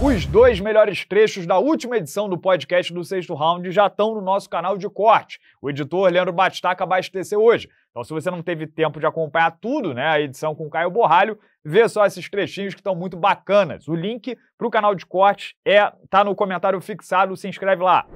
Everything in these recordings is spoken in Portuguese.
Os dois melhores trechos da última edição do podcast do Sexto Round já estão no nosso canal de corte. O editor Leandro Batistaca abasteceu hoje. Então, se você não teve tempo de acompanhar tudo, né, a edição com Caio Borralho, vê só esses trechinhos que estão muito bacanas. O link para o canal de corte é tá no comentário fixado, se inscreve lá.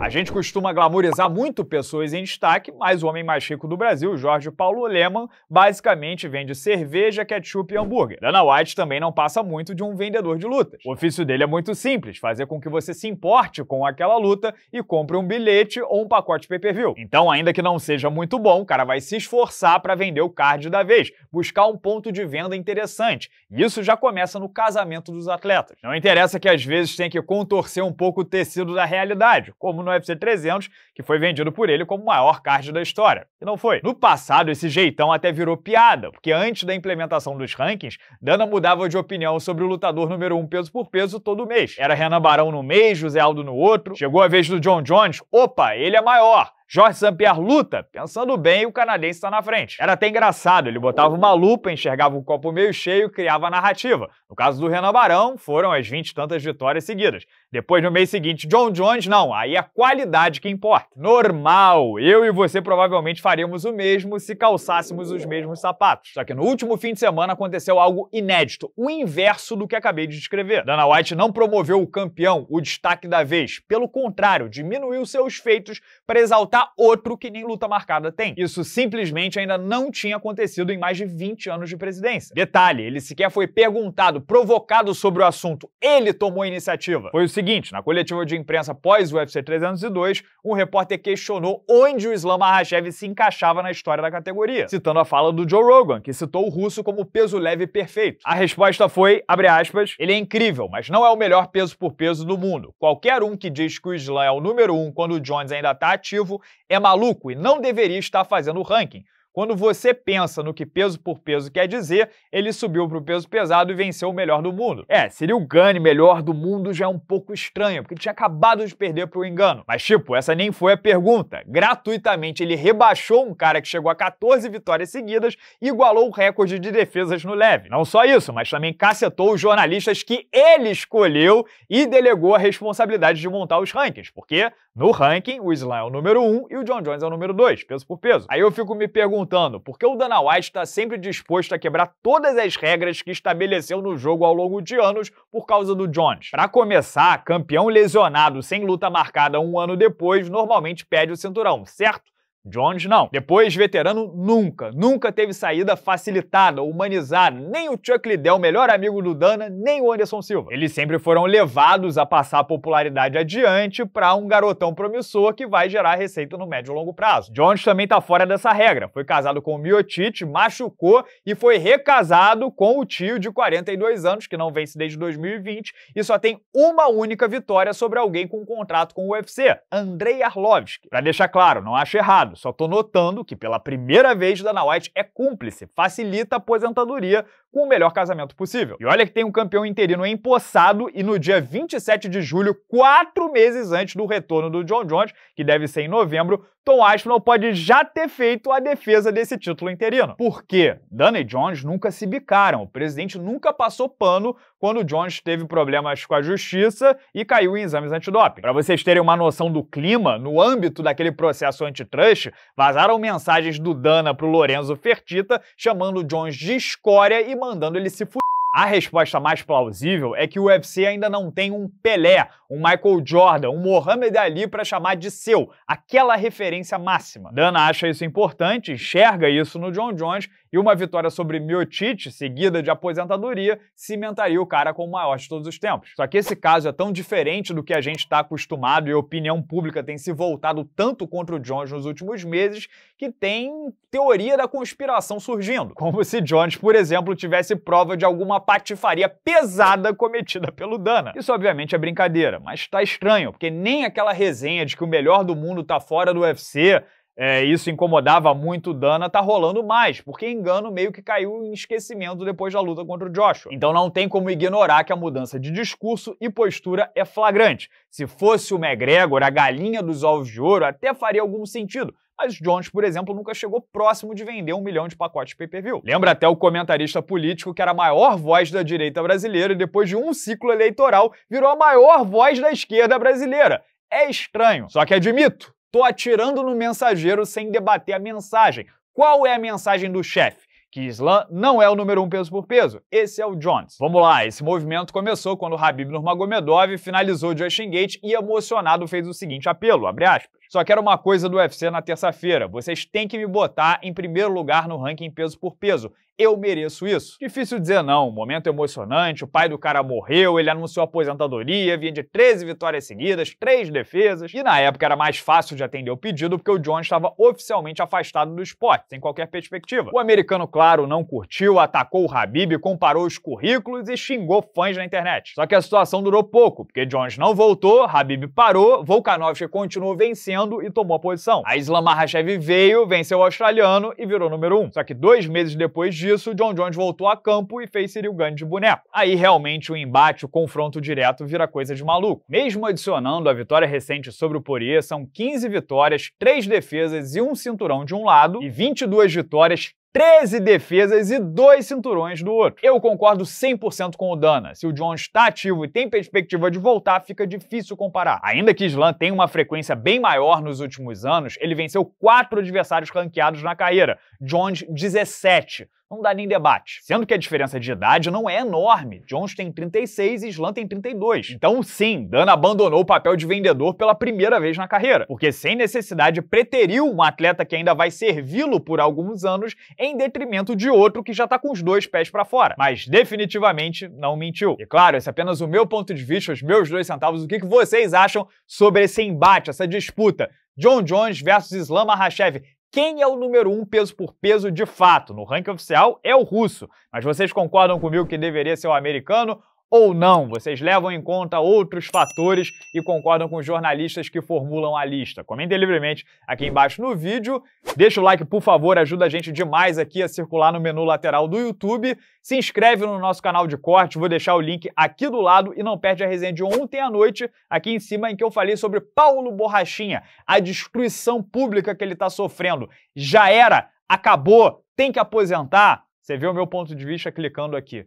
A gente costuma glamorizar muito pessoas em destaque, mas o homem mais rico do Brasil, Jorge Paulo Lehmann, basicamente vende cerveja, ketchup e hambúrguer. Dana White também não passa muito de um vendedor de lutas. O ofício dele é muito simples, fazer com que você se importe com aquela luta e compre um bilhete ou um pacote pay-per-view. Então, ainda que não seja muito bom, o cara vai se esforçar para vender o card da vez, buscar um ponto de venda interessante. E isso já começa no casamento dos atletas. Não interessa que às vezes tem que contorcer um pouco o tecido da realidade, como no UFC 300, que foi vendido por ele como o maior card da história. E não foi. No passado, esse jeitão até virou piada, porque antes da implementação dos rankings, Dana mudava de opinião sobre o lutador número 1 um peso por peso todo mês. Era Renan Barão no mês, José Aldo no outro. Chegou a vez do John Jones, opa, ele é maior. Jorge Sampier luta, pensando bem, o canadense está na frente. Era até engraçado, ele botava uma lupa, enxergava o um copo meio cheio e criava a narrativa. No caso do Renan Barão, foram as 20 e tantas vitórias seguidas. Depois, no mês seguinte, John Jones, não, aí a qualidade que importa. Normal, eu e você provavelmente faríamos o mesmo se calçássemos os mesmos sapatos. Só que no último fim de semana aconteceu algo inédito, o inverso do que acabei de descrever. Dana White não promoveu o campeão, o destaque da vez. Pelo contrário, diminuiu seus feitos para exaltar outro que nem luta marcada tem. Isso simplesmente ainda não tinha acontecido em mais de 20 anos de presidência. Detalhe, ele sequer foi perguntado, provocado sobre o assunto, ele tomou a iniciativa. Foi o seguinte, na coletiva de imprensa pós UFC 302, um repórter questionou onde o Islam Makhachev se encaixava na história da categoria, citando a fala do Joe Rogan, que citou o russo como peso leve perfeito. A resposta foi, abre aspas, ele é incrível, mas não é o melhor peso por peso do mundo. Qualquer um que diz que o Islam é o número um quando o Jones ainda está ativo, é maluco e não deveria estar fazendo o ranking. Quando você pensa no que peso por peso quer dizer, ele subiu para o peso pesado e venceu o melhor do mundo. É, seria o Gane melhor do mundo já é um pouco estranho, porque ele tinha acabado de perder para o engano. Mas, tipo, essa nem foi a pergunta. Gratuitamente, ele rebaixou um cara que chegou a 14 vitórias seguidas e igualou o recorde de defesas no leve. Não só isso, mas também cacetou os jornalistas que ele escolheu e delegou a responsabilidade de montar os rankings, porque no ranking, o Islam é o número 1 um, e o John Jones é o número 2, peso por peso. Aí eu fico me perguntando, por que o Dana White está sempre disposto a quebrar todas as regras que estabeleceu no jogo ao longo de anos por causa do Jones? Para começar, campeão lesionado sem luta marcada um ano depois normalmente pede o cinturão, certo? Jones não. Depois, veterano nunca, nunca teve saída facilitada, humanizada. Nem o Chuck Liddell, melhor amigo do Dana, nem o Anderson Silva. Eles sempre foram levados a passar a popularidade adiante para um garotão promissor que vai gerar receita no médio e longo prazo. Jones também tá fora dessa regra. Foi casado com o Miotite, machucou e foi recasado com o tio de 42 anos, que não vence desde 2020 e só tem uma única vitória sobre alguém com um contrato com o UFC, Andrei Arlovski. Para deixar claro, não acho errado só estou notando que pela primeira vez Dana White é cúmplice, facilita a aposentadoria com o melhor casamento possível. E olha que tem um campeão interino empossado e no dia 27 de julho, quatro meses antes do retorno do John Jones, que deve ser em novembro, Tom Aspinall pode já ter feito a defesa desse título interino. Porque Dana e Jones nunca se bicaram, o presidente nunca passou pano quando Jones teve problemas com a justiça e caiu em exames antidoping. Para vocês terem uma noção do clima, no âmbito daquele processo antitrust, vazaram mensagens do Dana pro Lorenzo Fertita chamando Jones de escória e mandando ele se fuder. A resposta mais plausível é que o UFC ainda não tem um Pelé um Michael Jordan, um Mohamed Ali para chamar de seu, aquela referência máxima. Dana acha isso importante, enxerga isso no John Jones e uma vitória sobre Miotic, seguida de aposentadoria, cimentaria o cara como o maior de todos os tempos. Só que esse caso é tão diferente do que a gente está acostumado e a opinião pública tem se voltado tanto contra o Jones nos últimos meses que tem teoria da conspiração surgindo. Como se Jones, por exemplo, tivesse prova de alguma patifaria pesada cometida pelo Dana. Isso obviamente é brincadeira mas tá estranho, porque nem aquela resenha de que o melhor do mundo tá fora do UFC, é, isso incomodava muito o Dana, tá rolando mais, porque engano meio que caiu em esquecimento depois da luta contra o Joshua. Então não tem como ignorar que a mudança de discurso e postura é flagrante. Se fosse o McGregor, a galinha dos ovos de ouro, até faria algum sentido, mas Jones, por exemplo, nunca chegou próximo de vender um milhão de pacotes pay-per-view. Lembra até o comentarista político que era a maior voz da direita brasileira e depois de um ciclo eleitoral virou a maior voz da esquerda brasileira. É estranho. Só que admito, tô atirando no mensageiro sem debater a mensagem. Qual é a mensagem do chefe? que Islam não é o número um peso por peso. Esse é o Jones. Vamos lá, esse movimento começou quando Habib Nurmagomedov finalizou Justin Gate e emocionado fez o seguinte apelo, abre aspas. Só quero uma coisa do UFC na terça-feira. Vocês têm que me botar em primeiro lugar no ranking peso por peso. Eu mereço isso. Difícil dizer não. Um momento emocionante. O pai do cara morreu, ele anunciou aposentadoria, vinha de 13 vitórias seguidas, 3 defesas. E na época era mais fácil de atender o pedido porque o Jones estava oficialmente afastado do esporte, sem qualquer perspectiva. O americano claro, não curtiu, atacou o Habib, comparou os currículos e xingou fãs na internet. Só que a situação durou pouco, porque Jones não voltou, Habib parou, Volkanovski continuou vencendo e tomou a posição. A Islam Mahashev veio, venceu o australiano e virou número um. Só que dois meses depois disso, John Jones voltou a campo e fez Cyril Gane de boneco. Aí realmente o embate, o confronto direto vira coisa de maluco. Mesmo adicionando a vitória recente sobre o Poirier, são 15 vitórias, 3 defesas e um cinturão de um lado e 22 vitórias, 13 defesas e dois cinturões do outro. Eu concordo 100% com o Dana. Se o Jones está ativo e tem perspectiva de voltar, fica difícil comparar. Ainda que Islam tenha uma frequência bem maior nos últimos anos, ele venceu quatro adversários ranqueados na carreira, Jones 17 não dá nem debate. Sendo que a diferença de idade não é enorme. Jones tem 36 e Slam tem 32. Então, sim, Dana abandonou o papel de vendedor pela primeira vez na carreira, porque sem necessidade preteriu um atleta que ainda vai servi-lo por alguns anos em detrimento de outro que já tá com os dois pés para fora. Mas definitivamente não mentiu. E claro, esse é apenas o meu ponto de vista, os meus dois centavos. O que, que vocês acham sobre esse embate, essa disputa? John Jones versus Islam Makhachev quem é o número um peso por peso de fato. No ranking oficial é o russo, mas vocês concordam comigo que deveria ser o americano ou não? Vocês levam em conta outros fatores e concordam com os jornalistas que formulam a lista? Comentem livremente aqui embaixo no vídeo. Deixa o like, por favor, ajuda a gente demais aqui a circular no menu lateral do YouTube. Se inscreve no nosso canal de corte, vou deixar o link aqui do lado e não perde a resenha de ontem à noite, aqui em cima, em que eu falei sobre Paulo Borrachinha, a destruição pública que ele está sofrendo. Já era, acabou, tem que aposentar. Você vê o meu ponto de vista clicando aqui.